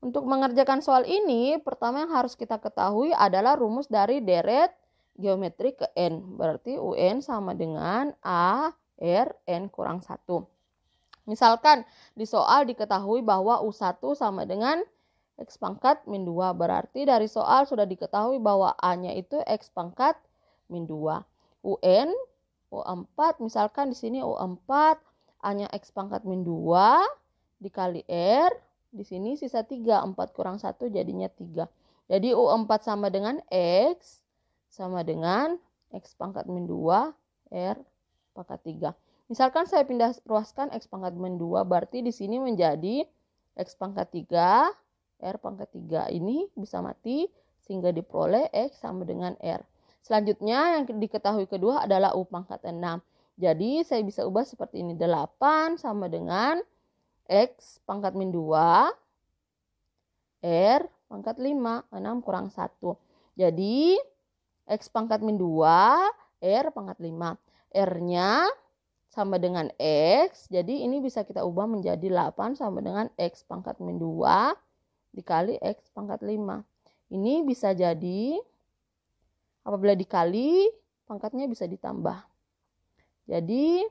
Untuk mengerjakan soal ini, pertama yang harus kita ketahui adalah rumus dari deret geometri ke N. Berarti UN sama dengan A, R, N kurang 1. Misalkan di soal diketahui bahwa U1 sama dengan X pangkat min 2. Berarti dari soal sudah diketahui bahwa A-nya itu X pangkat min 2. UN, U4, misalkan di sini U4, A-nya X pangkat min 2 dikali R, di sini sisa 3, 4 kurang 1 jadinya 3. Jadi U4 sama dengan X sama dengan X pangkat min 2, R pangkat 3. Misalkan saya pindah ruaskan X pangkat min 2, berarti di sini menjadi X pangkat 3, R pangkat 3. Ini bisa mati sehingga diperoleh X sama dengan R. Selanjutnya yang diketahui kedua adalah U pangkat 6. Jadi saya bisa ubah seperti ini. 8 sama dengan X pangkat min 2, R pangkat 5, 6 kurang 1. Jadi, X pangkat min 2, R pangkat 5. R-nya sama dengan X, jadi ini bisa kita ubah menjadi 8 sama dengan X pangkat min 2 dikali X pangkat 5. Ini bisa jadi, apabila dikali, pangkatnya bisa ditambah. Jadi,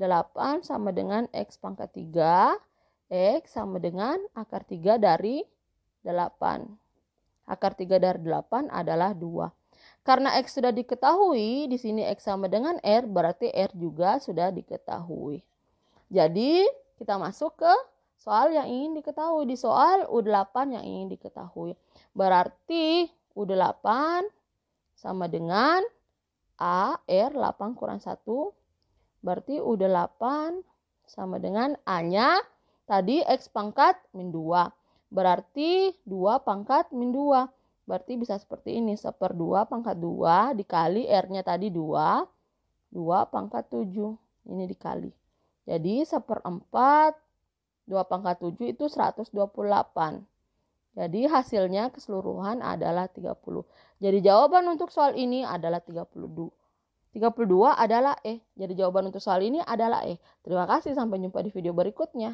8 sama dengan X pangkat 3. X sama dengan akar 3 dari 8. Akar 3 dari 8 adalah 2. Karena X sudah diketahui, di sini X sama dengan R, berarti R juga sudah diketahui. Jadi, kita masuk ke soal yang ingin diketahui. Di soal U8 yang ingin diketahui. Berarti U8 sama dengan A, R, 8 kurang 1, Berarti U8 sama dengan A-nya tadi X pangkat min 2. Berarti 2 pangkat min 2. Berarti bisa seperti ini. 1 per 2 pangkat 2 dikali R-nya tadi 2. 2 pangkat 7. Ini dikali. Jadi 1 per 4 2 pangkat 7 itu 128. Jadi hasilnya keseluruhan adalah 30. Jadi jawaban untuk soal ini adalah 32. 32 adalah E. Jadi jawaban untuk soal ini adalah E. Terima kasih, sampai jumpa di video berikutnya.